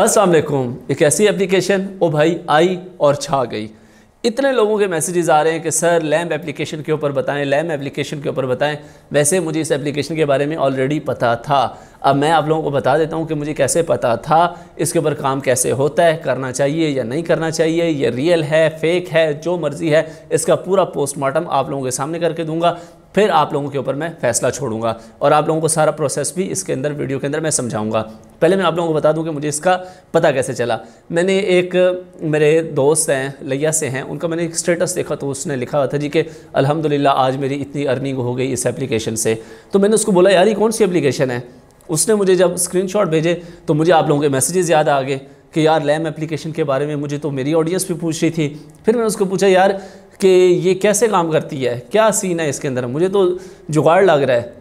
असलकुम एक ऐसी एप्लीकेशन ओ भाई आई और छा गई इतने लोगों के मैसेजेस आ रहे हैं कि सर लैम्प एप्लीकेशन के ऊपर बताएं लैम्प एप्लीकेशन के ऊपर बताएं वैसे मुझे इस एप्लीकेशन के बारे में ऑलरेडी पता था अब मैं आप लोगों को बता देता हूं कि मुझे कैसे पता था इसके ऊपर काम कैसे होता है करना चाहिए या नहीं करना चाहिए ये रियल है फेक है जो मर्ज़ी है इसका पूरा पोस्टमार्टम आप लोगों के सामने करके दूंगा फिर आप लोगों के ऊपर मैं फैसला छोड़ूंगा और आप लोगों को सारा प्रोसेस भी इसके अंदर वीडियो के अंदर मैं समझाऊंगा पहले मैं आप लोगों को बता दूं कि मुझे इसका पता कैसे चला मैंने एक मेरे दोस्त हैं लिया से हैं उनका मैंने एक स्टेटस देखा तो उसने लिखा हुआ था जी कि अलहमदिल्ला आज मेरी इतनी अर्निंग हो गई इस एप्लीकेशन से तो मैंने उसको बोला यार ये कौन सी एप्लीकेशन है उसने मुझे जब स्क्रीन भेजे तो मुझे आप लोगों के मैसेजेज याद आ गए कि यार लैम एप्लीकेशन के बारे में मुझे तो मेरी ऑडियंस भी पूछ रही थी फिर मैंने उसको पूछा यार कि ये कैसे काम करती है क्या सीन है इसके अंदर मुझे तो जुगाड़ लग रहा है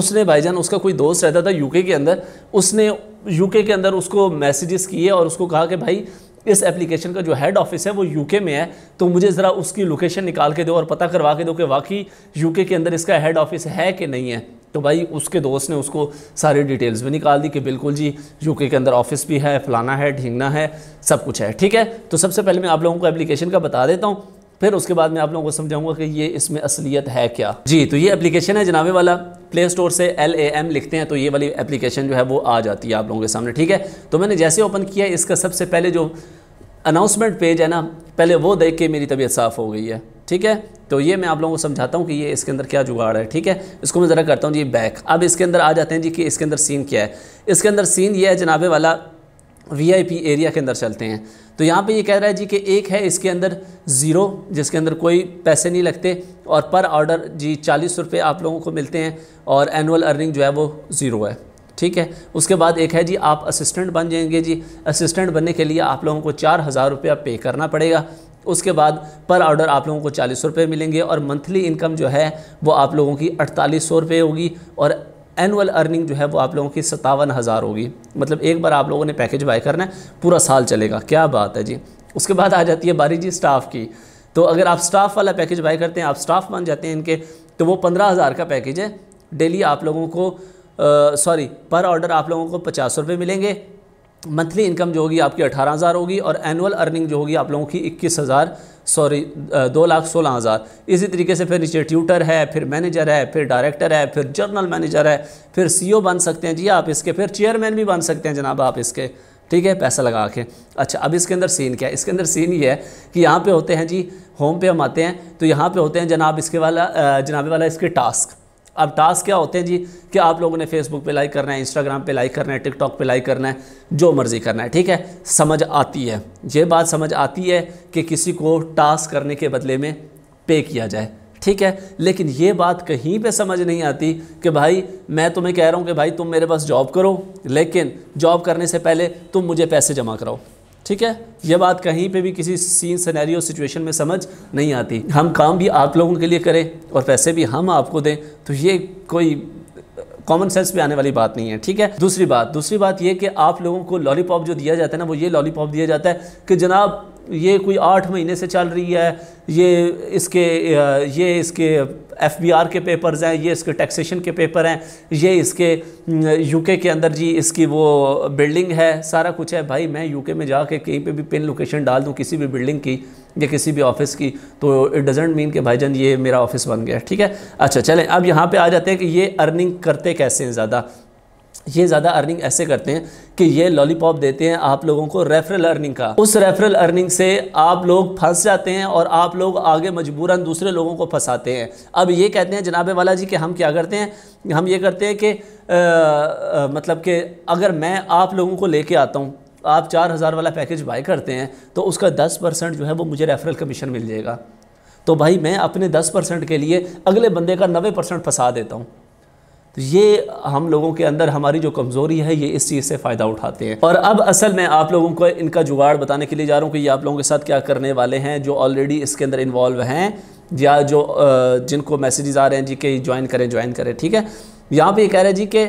उसने भाईजान उसका कोई दोस्त रहता था यूके के अंदर उसने यूके के अंदर उसको मैसेजेस किए और उसको कहा कि भाई इस एप्लीकेशन का जो हेड ऑफिस है वो यूके में है तो मुझे ज़रा उसकी लोकेशन निकाल के दो और पता करवा के दो कि वाकई यूके के अंदर इसका हेड ऑफिस है कि नहीं है तो भाई उसके दोस्त ने उसको सारी डिटेल्स भी निकाल दी कि बिल्कुल जी यूके के अंदर ऑफिस भी है फलाना है ढींगना है सब कुछ है ठीक है तो सबसे पहले मैं आप लोगों को एप्लीकेशन का बता देता हूँ फिर उसके बाद मैं आप लोगों को समझाऊंगा कि ये इसमें असलियत है क्या जी तो ये एप्लीकेशन है जनाबे वाला प्ले स्टोर से एल ए एम लिखते हैं तो ये वाली एप्लीकेशन जो है वो आ जाती है आप लोगों के सामने ठीक है तो मैंने जैसे ओपन किया इसका सबसे पहले जो अनाउंसमेंट पेज है ना पहले वो देख के मेरी तबीयत साफ़ हो गई है ठीक है तो ये मैं आप लोगों को समझाता हूँ कि ये इसके अंदर क्या जुगाड़ है ठीक है इसको मैं ज़रा करता हूँ जी बैक अब इसके अंदर आ जाते हैं जी कि इसके अंदर सीन क्या है इसके अंदर सीन ये है जनाबे वाला वीआईपी एरिया के अंदर चलते हैं तो यहाँ पे ये कह रहा है जी कि एक है इसके अंदर ज़ीरो जिसके अंदर कोई पैसे नहीं लगते और पर ऑर्डर जी चालीस रुपये आप लोगों को मिलते हैं और एनुअल अर्निंग जो है वो ज़ीरो है ठीक है उसके बाद एक है जी आप असिस्टेंट बन जाएंगे जी असिस्टेंट बनने के लिए आप लोगों को चार हज़ार रुपया पे करना पड़ेगा उसके बाद पर ऑर्डर आप लोगों को चालीस रुपये मिलेंगे और मंथली इनकम जो है वो आप लोगों की अड़तालीस सौ रुपये होगी और एनुअल अर्निंग जो है वो आप लोगों की सतावन हज़ार होगी मतलब एक बार आप लोगों ने पैकेज बाय करना है पूरा साल चलेगा क्या बात है जी उसके बाद आ जाती है बारी जी स्टाफ़ की तो अगर आप स्टाफ़ वाला पैकेज बाय करते हैं आप स्टाफ़ बन जाते हैं इनके तो वो पंद्रह हज़ार का पैकेज है डेली आप लोगों को सॉरी पर ऑर्डर आप लोगों को पचास रुपये मिलेंगे मंथली इनकम जो होगी आपकी अठारह हज़ार होगी और एनुअल अर्निंग जो होगी आप लोगों की इक्कीस हज़ार सॉरी दो लाख सोलह हज़ार इसी तरीके से फिर नीचे ट्यूटर है फिर मैनेजर है फिर डायरेक्टर है फिर जर्नल मैनेजर है फिर सीईओ e बन सकते हैं जी हाँ, आप इसके फिर चेयरमैन भी बन सकते हैं जनाब आप इसके ठीक है पैसा लगा के अच्छा अब इसके अंदर सीन क्या है इसके अंदर सीन ये है कि यहाँ पे होते हैं जी होम पे हम आते हैं तो यहाँ पे होते हैं जनाब इसके वाला जनाबे वाला इसके टास्क अब टास्क क्या होते हैं जी कि आप लोगों ने फेसबुक पे लाइक करना है इंस्टाग्राम पे लाइक करना है टिकटॉक पे लाइक करना है जो मर्ज़ी करना है ठीक है समझ आती है ये बात समझ आती है कि किसी को टास्क करने के बदले में पे किया जाए ठीक है लेकिन ये बात कहीं पे समझ नहीं आती कि भाई मैं तुम्हें कह रहा हूँ कि भाई तुम मेरे पास जॉब करो लेकिन जॉब करने से पहले तुम मुझे पैसे जमा कराओ ठीक है यह बात कहीं पे भी किसी सीन सिनेरियो सिचुएशन में समझ नहीं आती हम काम भी आप लोगों के लिए करें और पैसे भी हम आपको दें तो ये कोई कॉमन सेंस पे आने वाली बात नहीं है ठीक है दूसरी बात दूसरी बात ये कि आप लोगों को लॉलीपॉप जो दिया जाता है ना वो ये लॉलीपॉप दिया जाता है कि जनाब ये कोई आठ महीने से चल रही है ये इसके ये इसके एफ बी आर के पेपर्स हैं ये इसके टैक्सेशन के पेपर हैं ये इसके यूके के अंदर जी इसकी वो बिल्डिंग है सारा कुछ है भाई मैं यूके में जाके कहीं पे भी पिन लोकेशन डाल दूँ किसी भी बिल्डिंग की या किसी भी ऑफिस की तो इट डजेंट मीन कि भाईजान ये मेरा ऑफिस बन गया ठीक है अच्छा चलें अब यहाँ पे आ जाते हैं कि ये अर्निंग करते कैसे हैं ज़्यादा ये ज़्यादा अर्निंग ऐसे करते हैं कि ये लॉलीपॉप देते हैं आप लोगों को रेफरल अर्निंग का उस रेफरल अर्निंग से आप लोग फंस जाते हैं और आप लोग आगे मजबूरन दूसरे लोगों को फंसाते हैं अब ये कहते हैं जनाब वाला जी कि हम क्या करते हैं हम ये करते हैं कि मतलब कि अगर मैं आप लोगों को लेके आता हूँ आप चार हज़ार वाला पैकेज बाई करते हैं तो उसका दस परसेंट जो है वो मुझे रेफरल कमीशन मिल जाएगा तो भाई मैं अपने दस परसेंट के लिए अगले बंदे का नबे परसेंट फंसा देता हूँ तो ये हम लोगों के अंदर हमारी जो कमज़ोरी है ये इस चीज़ से फ़ायदा उठाते हैं और अब असल में आप लोगों को इनका जुगाड़ बताने के लिए जा रहा हूँ कि ये आप लोगों के साथ क्या करने वाले हैं जो ऑलरेडी इसके अंदर इन्वॉल्व हैं या जो जिनको मैसेजेस आ रहे हैं जी के ज्वाइन करें ज्वाइन करें ठीक है यहाँ पर ये कह रहे हैं जी के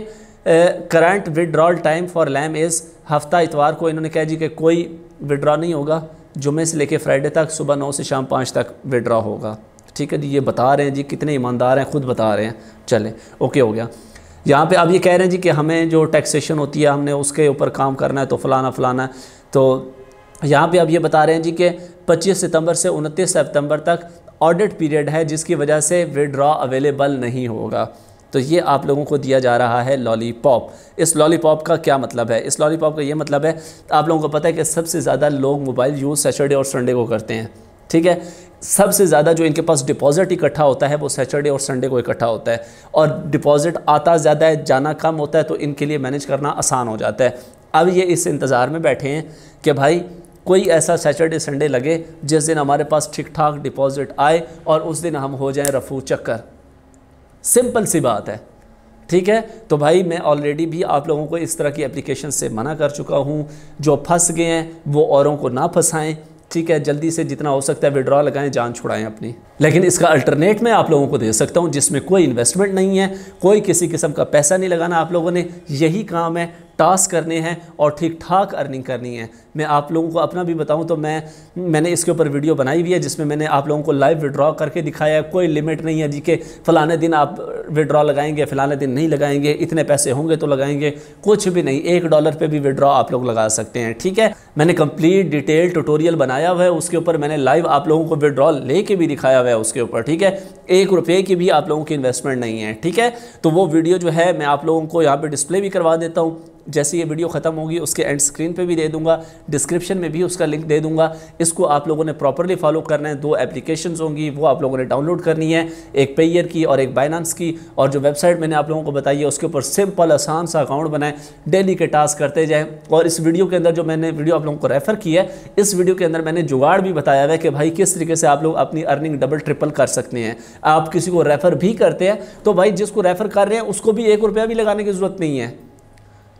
current withdrawal time for LAM is हफ्ता इतवार को इन्होंने कहा जी कि कोई विड्रॉ नहीं होगा जुमे से लेके फ्राइडे तक सुबह नौ से शाम पाँच तक विड्रॉ होगा ठीक है जी ये बता रहे हैं जी कितने ईमानदार हैं ख़ुद बता रहे हैं चलें ओके हो गया यहाँ पे आप ये कह रहे हैं जी कि हमें जो टैक्सेशन होती है हमने उसके ऊपर काम करना है तो फ़लाना फ़लाना तो यहाँ पे आप ये बता रहे हैं जी कि 25 सितंबर से 29 सितंबर तक ऑडिट पीरियड है जिसकी वजह से विड्रॉ अवेलेबल नहीं होगा तो ये आप लोगों को दिया जा रहा है लॉलीपॉप इस लॉलीपॉप का क्या मतलब है इस लॉलीपॉप का ये मतलब है आप लोगों को पता है कि सबसे ज़्यादा लोग मोबाइल यूज़ सैटरडे और संडे को करते हैं ठीक है सबसे ज़्यादा जो इनके पास डिपॉजिट इकट्ठा होता है वो सैटरडे और संडे को इकट्ठा होता है और डिपॉजिट आता ज़्यादा है जाना कम होता है तो इनके लिए मैनेज करना आसान हो जाता है अब ये इस इंतज़ार में बैठे हैं कि भाई कोई ऐसा सैटरडे संडे लगे जिस दिन हमारे पास ठीक ठाक डिपॉजिट आए और उस दिन हम हो जाएं रफू चक्कर सिंपल सी बात है ठीक है तो भाई मैं ऑलरेडी भी आप लोगों को इस तरह की एप्लीकेशन से मना कर चुका हूँ जो फंस गए हैं वो औरों को ना फंसाएं ठीक है जल्दी से जितना हो सकता है विड्रॉ लगाएं जान छुड़ाएं अपनी लेकिन इसका अल्टरनेट मैं आप लोगों को दे सकता हूँ जिसमें कोई इन्वेस्टमेंट नहीं है कोई किसी किस्म का पैसा नहीं लगाना आप लोगों ने यही काम है टास्क करने हैं और ठीक ठाक अर्निंग करनी है मैं आप लोगों को अपना भी बताऊं तो मैं मैंने इसके ऊपर वीडियो बनाई हुई है जिसमें मैंने आप लोगों को लाइव विड्रॉ करके दिखाया है कोई लिमिट नहीं है जी के फ़लाने दिन आप विड्रॉ लगाएंगे फिलहाल दिन नहीं लगाएंगे इतने पैसे होंगे तो लगाएंगे कुछ भी नहीं एक डॉलर पे भी विड्रॉ आप लोग लगा सकते हैं ठीक है मैंने कंप्लीट डिटेल ट्यूटोरियल बनाया हुआ है उसके ऊपर मैंने लाइव आप लोगों को विड्रॉ लेके भी दिखाया हुआ है उसके ऊपर ठीक है एक रुपये की भी आप लोगों की इन्वेस्टमेंट नहीं है ठीक है तो वो वीडियो जो है मैं आप लोगों को यहाँ पर डिस्प्ले भी करवा देता हूँ जैसे ये वीडियो ख़त्म होगी उसके एंड स्क्रीन पे भी दे दूंगा डिस्क्रिप्शन में भी उसका लिंक दे दूंगा इसको आप लोगों ने प्रॉपरली फॉलो करना है दो एप्लीकेशंस होंगी वो आप लोगों ने डाउनलोड करनी है एक पेयर की और एक बाइनांस की और जो वेबसाइट मैंने आप लोगों को बताई है उसके ऊपर सिंपल आसान सा अकाउंट बनाएं डेली के टास्क करते जाएं और इस वीडियो के अंदर जो मैंने वीडियो आप लोगों को रेफ़र की है इस वीडियो के अंदर मैंने जुगाड़ भी बताया हुआ है कि भाई किस तरीके से आप लोग अपनी अर्निंग डबल ट्रिपल कर सकते हैं आप किसी को रेफ़र भी करते हैं तो भाई जिसको रेफ़र कर रहे हैं उसको भी एक रुपया भी लगाने की ज़रूरत नहीं है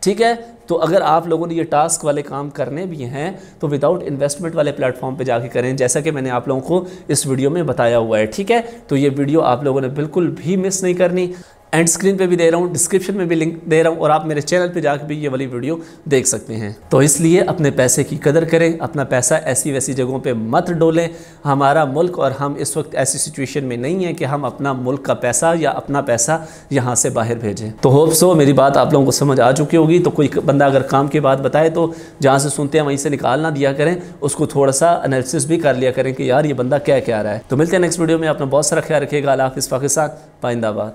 ठीक है तो अगर आप लोगों ने ये टास्क वाले काम करने भी हैं तो विदाउट इन्वेस्टमेंट वाले प्लेटफॉर्म पे जाके करें जैसा कि मैंने आप लोगों को इस वीडियो में बताया हुआ है ठीक है तो ये वीडियो आप लोगों ने बिल्कुल भी मिस नहीं करनी एंड स्क्रीन पे भी दे रहा हूँ डिस्क्रिप्शन में भी लिंक दे रहा हूँ और आप मेरे चैनल पे जाकर भी ये वाली वीडियो देख सकते हैं तो इसलिए अपने पैसे की कदर करें अपना पैसा ऐसी वैसी जगहों पर मत डोलें हमारा मुल्क और हम इस वक्त ऐसी सिचुएशन में नहीं है कि हम अपना मुल्क का पैसा या अपना पैसा यहाँ से बाहर भेजें तो होप सो मेरी बात आप लोगों को समझ आ चुकी होगी तो कोई बंदा अगर काम की बात बताए तो जहाँ से सुनते हैं वहीं से निकालना दिया करें उसको थोड़ा सा एनालिसिस भी कर लिया करें कि यार ये बंदा क्या क्या रहा है तो मिलते हैं नेक्स्ट वीडियो में अपना बहुत सारा ख्याल रखिएगा अला पाकिस्तान पाइंदाबाद